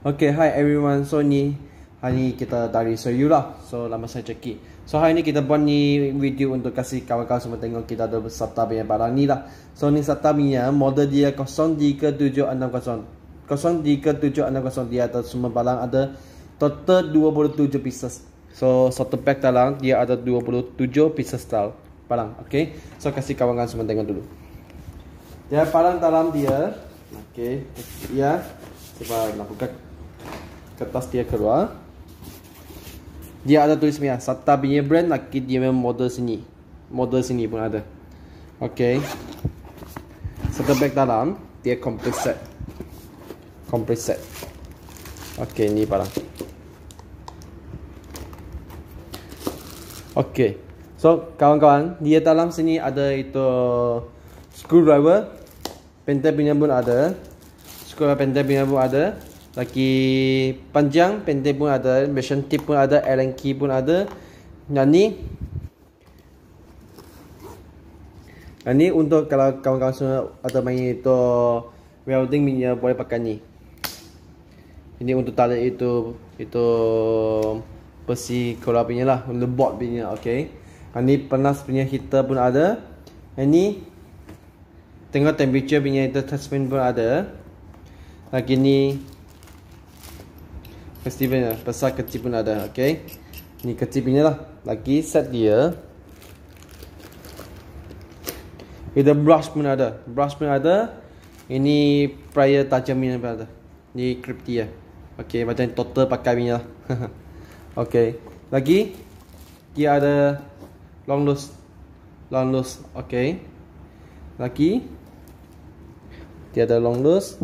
Okay, hi everyone. So ni hari ni kita dari Seoul lah. So lama saya cekik. So hari ni kita buat ni video untuk kasih kawan-kawan semua tengok kita ada serta punya barang ni lah. So ni serta punya model dia 03760. 03760 dia ada semua barang ada total 27 pieces. So satu pack dalam dia ada 27 pieces tal barang. Okay. So kasih kawan-kawan semua tengok dulu. Dia barang dalam dia. Okay. Ya. Yeah. nak buka kertas dia keluar Dia ada tulis punya Sata punya brand Lagi dia punya model sini Model sini pun ada Okay Satu bag dalam Dia complete set Complete set Okay ni barang Okay So kawan-kawan Dia dalam sini ada itu Screwdriver Pentel punya pun ada Screwdriver pentel punya pun ada lagi panjang pendek pun ada mission tip pun ada allen key pun ada yang ni yang ni untuk kalau kawan-kawan semua ada main itu welding minyak boleh pakai ni ini untuk tali itu itu besi kolam punya lah lebot punya okay. yang ni panas punya heater pun ada yang ni tengok temperature punya itu test pun ada lagi ni Steven lah Besar kecil pun ada Okay Ni kecil punya lah Lagi set dia Ada brush pun ada Brush pun ada Ini prior tajam ni pun ada Ni crypti lah Okay macam total pakai punya lah Okay Lagi Dia ada Long loose Long loose Okay Lagi Dia ada long loose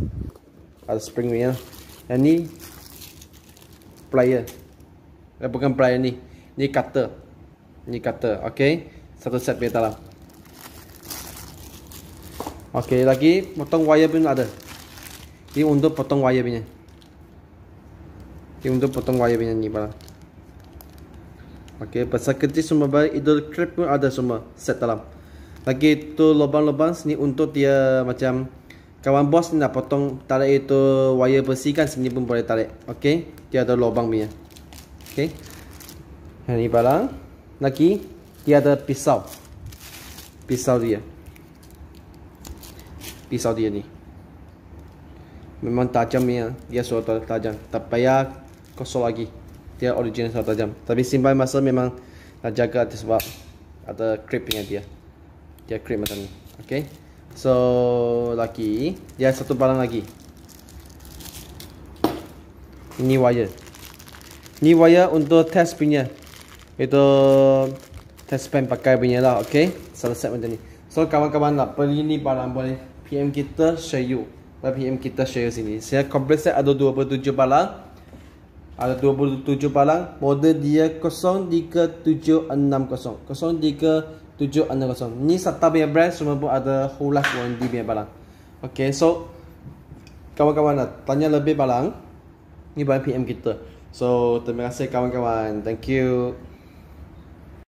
Ada spring punya Yang ni Player, eh, bukan player ni ni cutter ni cutter ok satu set punya dalam ok lagi potong wire pun ada ni untuk potong wire punya ni untuk potong wire punya ni barang ok pasal kecil semua barang idol clip pun ada semua set dalam lagi tu lubang-lubang ni untuk dia macam kawan bos ni nak potong tarik itu wire besi kan sini pun boleh tarik okey dia ada lubang dia okey ini barang lagi dia ada pisau pisau dia pisau dia ni memang tajam ya. dia dia suatu tajam tak payah kosong lagi dia original suatu tajam tapi simpan masa memang nak jaga sebab ada creepingnya dia dia creep macam ni okey So lucky Dia satu barang lagi Ini wire Ini wire untuk test punya Itu Test pen pakai punya lah Okay Selesai benda ni So kawan-kawan nak beli ni barang boleh PM kita share you Dan PM kita share you sini Saya complete set ada 27 barang ada 27 barang. Model dia 03760 03760 tujuh anda kosong. Ni satu punya brand semua pun ada hulas warranty punya barang. Okay, so kawan-kawan nak tanya lebih barang, ni barang PM kita. So terima kasih kawan-kawan. Thank you.